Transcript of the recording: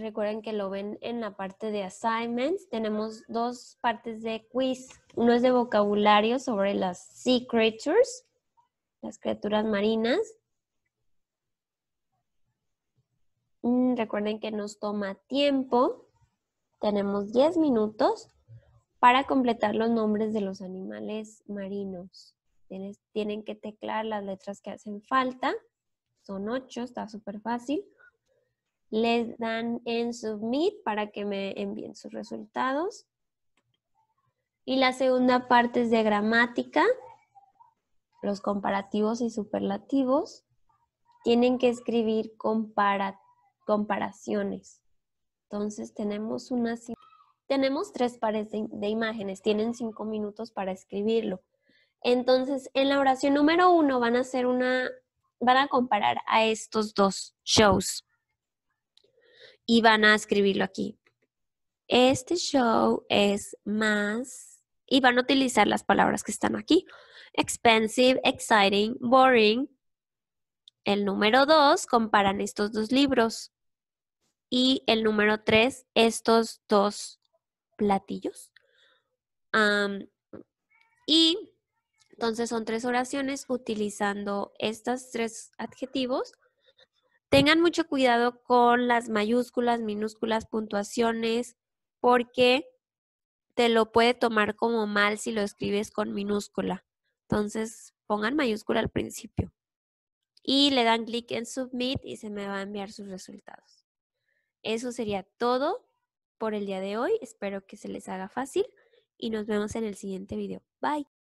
Recuerden que lo ven en la parte de assignments. Tenemos dos partes de quiz. Uno es de vocabulario sobre las sea creatures, las criaturas marinas. Mm, recuerden que nos toma tiempo. Tenemos 10 minutos para completar los nombres de los animales marinos. tienen que teclar las letras que hacen falta. Son 8, está súper fácil les dan en submit para que me envíen sus resultados. Y la segunda parte es de gramática, los comparativos y superlativos. Tienen que escribir comparaciones. Entonces tenemos una... Tenemos tres pares de, imágenes, tienen cinco minutos para escribirlo. Entonces, en la oración número uno van a hacer una, van a comparar a estos dos shows y van a escribirlo aquí. Este show es más y van a utilizar las palabras que están aquí. Expensive, exciting, boring. El número dos, comparan estos dos libros. Y el número tres, estos dos platillos. y entonces son tres oraciones utilizando estos tres adjetivos Tengan mucho cuidado con las mayúsculas, minúsculas, puntuaciones, porque te lo puede tomar como mal si lo escribes con minúscula. Entonces, pongan mayúscula al principio. Y le dan clic en Submit y se me va a enviar sus resultados. Eso sería todo por el día de hoy. Espero que se les haga fácil y nos vemos en el siguiente video. Bye.